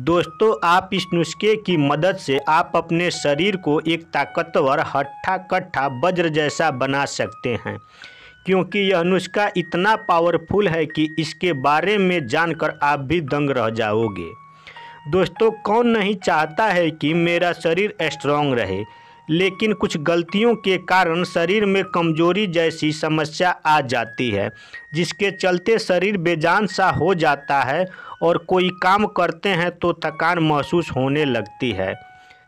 दोस्तों आप इस नुस्खे की मदद से आप अपने शरीर को एक ताकतवर हट्ठा कट्ठा वज्र जैसा बना सकते हैं क्योंकि यह नुस्खा इतना पावरफुल है कि इसके बारे में जानकर आप भी दंग रह जाओगे दोस्तों कौन नहीं चाहता है कि मेरा शरीर स्ट्रांग रहे लेकिन कुछ गलतियों के कारण शरीर में कमजोरी जैसी समस्या आ जाती है जिसके चलते शरीर बेजान सा हो जाता है और कोई काम करते हैं तो थकान महसूस होने लगती है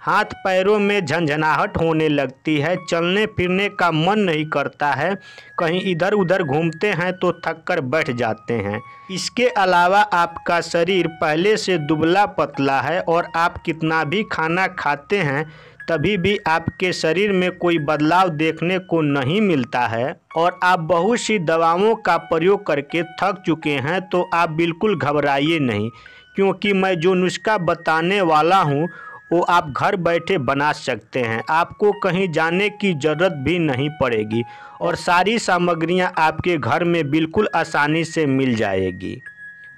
हाथ पैरों में झंझनाहट होने लगती है चलने फिरने का मन नहीं करता है कहीं इधर उधर घूमते हैं तो थक कर बैठ जाते हैं इसके अलावा आपका शरीर पहले से दुबला पतला है और आप कितना भी खाना खाते हैं तभी भी आपके शरीर में कोई बदलाव देखने को नहीं मिलता है और आप बहुत सी दवाओं का प्रयोग करके थक चुके हैं तो आप बिल्कुल घबराइए नहीं क्योंकि मैं जो नुस्खा बताने वाला हूँ वो आप घर बैठे बना सकते हैं आपको कहीं जाने की ज़रूरत भी नहीं पड़ेगी और सारी सामग्रियाँ आपके घर में बिल्कुल आसानी से मिल जाएगी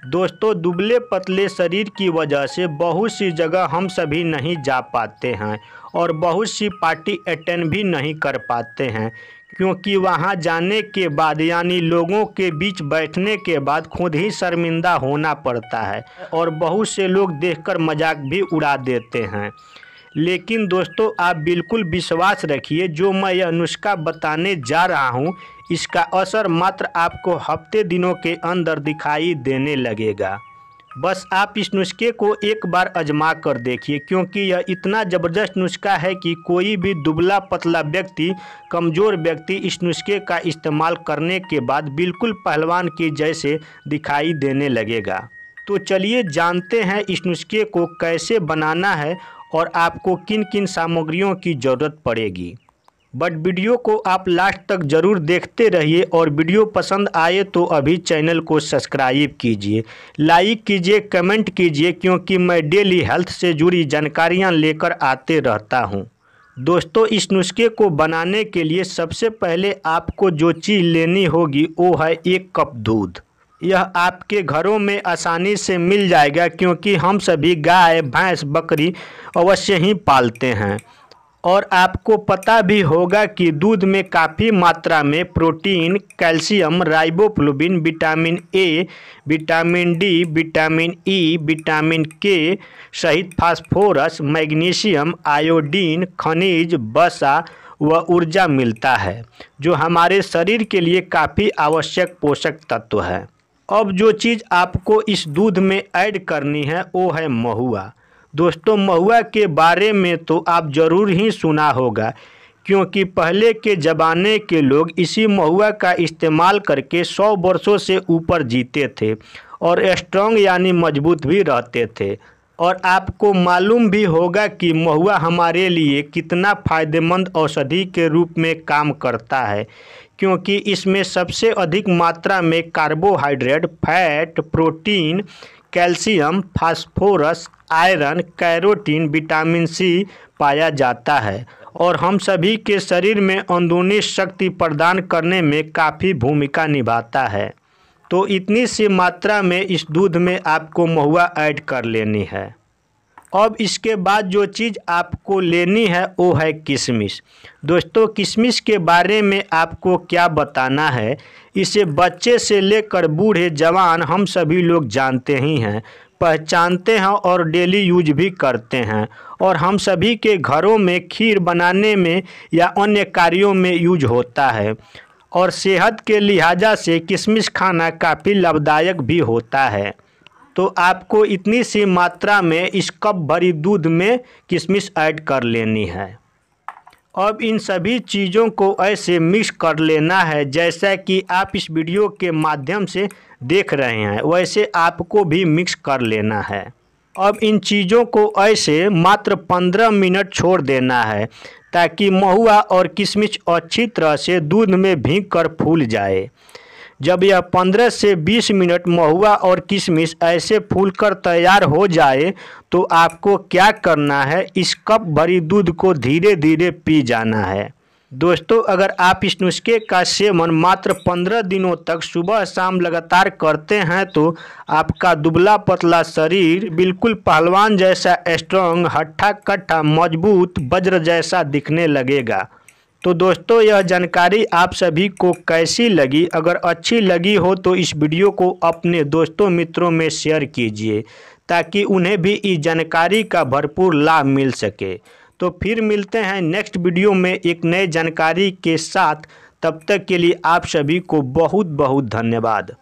दोस्तों दुबले पतले शरीर की वजह से बहुत सी जगह हम सभी नहीं जा पाते हैं और बहुत सी पार्टी अटेंड भी नहीं कर पाते हैं क्योंकि वहां जाने के बाद यानी लोगों के बीच बैठने के बाद खुद ही शर्मिंदा होना पड़ता है और बहुत से लोग देखकर मजाक भी उड़ा देते हैं लेकिन दोस्तों आप बिल्कुल विश्वास रखिए जो मैं अनुष्का बताने जा रहा हूँ इसका असर मात्र आपको हफ्ते दिनों के अंदर दिखाई देने लगेगा बस आप इस नुस्खे को एक बार अजमा कर देखिए क्योंकि यह इतना ज़बरदस्त नुस्खा है कि कोई भी दुबला पतला व्यक्ति कमज़ोर व्यक्ति इस नुस्खे का इस्तेमाल करने के बाद बिल्कुल पहलवान के जैसे दिखाई देने लगेगा तो चलिए जानते हैं इस नुस्खे को कैसे बनाना है और आपको किन किन सामग्रियों की ज़रूरत पड़ेगी बट वीडियो को आप लास्ट तक ज़रूर देखते रहिए और वीडियो पसंद आए तो अभी चैनल को सब्सक्राइब कीजिए लाइक कीजिए कमेंट कीजिए क्योंकि मैं डेली हेल्थ से जुड़ी जानकारियां लेकर आते रहता हूं। दोस्तों इस नुस्खे को बनाने के लिए सबसे पहले आपको जो चीज़ लेनी होगी वो है एक कप दूध यह आपके घरों में आसानी से मिल जाएगा क्योंकि हम सभी गाय भैंस बकरी अवश्य ही पालते हैं और आपको पता भी होगा कि दूध में काफ़ी मात्रा में protein calcium riboflavin vitamin A vitamin D vitamin E vitamin K सहित फास्फोरस मैग्नीशियम आयोडीन खनिज बसा व ऊर्जा मिलता है जो हमारे शरीर के लिए काफ़ी आवश्यक पोषक तत्व है अब जो चीज़ आपको इस दूध में ऐड करनी है वो है महुआ दोस्तों महुआ के बारे में तो आप ज़रूर ही सुना होगा क्योंकि पहले के ज़माने के लोग इसी महुआ का इस्तेमाल करके सौ वर्षों से ऊपर जीते थे और स्ट्रॉन्ग यानी मजबूत भी रहते थे और आपको मालूम भी होगा कि महुआ हमारे लिए कितना फ़ायदेमंद औषधि के रूप में काम करता है क्योंकि इसमें सबसे अधिक मात्रा में carbohydrate fat protein calcium phosphorus iron carotene vitamin C पाया जाता है और हम सभी के शरीर में अंदरूनी शक्ति प्रदान करने में काफ़ी भूमिका निभाता है तो इतनी सी मात्रा में इस दूध में आपको महुआ ऐड कर लेनी है अब इसके बाद जो चीज़ आपको लेनी है वो है किशमिश दोस्तों किशमिश के बारे में आपको क्या बताना है इसे बच्चे से लेकर बूढ़े जवान हम सभी लोग जानते ही हैं पहचानते हैं और डेली यूज भी करते हैं और हम सभी के घरों में खीर बनाने में या अन्य कार्यों में यूज होता है और सेहत के लिहाजा से किशमिश खाना काफ़ी लाभदायक भी होता है तो आपको इतनी सी मात्रा में इस कप भरी दूध में किशमिश ऐड कर लेनी है अब इन सभी चीज़ों को ऐसे मिक्स कर लेना है जैसा कि आप इस वीडियो के माध्यम से देख रहे हैं वैसे आपको भी मिक्स कर लेना है अब इन चीज़ों को ऐसे मात्र पंद्रह मिनट छोड़ देना है ताकि महुआ और किशमिश अच्छी तरह से दूध में भीग कर फूल जाए जब यह पंद्रह से बीस मिनट महुआ और किशमिश ऐसे फूल कर तैयार हो जाए तो आपको क्या करना है इस कप भरी दूध को धीरे धीरे पी जाना है दोस्तों अगर आप इस नुस्खे का सेवन मात्र पंद्रह दिनों तक सुबह शाम लगातार करते हैं तो आपका दुबला पतला शरीर बिल्कुल पहलवान जैसा स्ट्रॉन्ग हट्ठा कट्ठा मजबूत वज्र जैसा दिखने लगेगा तो दोस्तों यह जानकारी आप सभी को कैसी लगी अगर अच्छी लगी हो तो इस वीडियो को अपने दोस्तों मित्रों में शेयर कीजिए ताकि उन्हें भी इस जानकारी का भरपूर लाभ मिल सके तो फिर मिलते हैं नेक्स्ट वीडियो में एक नए जानकारी के साथ तब तक के लिए आप सभी को बहुत बहुत धन्यवाद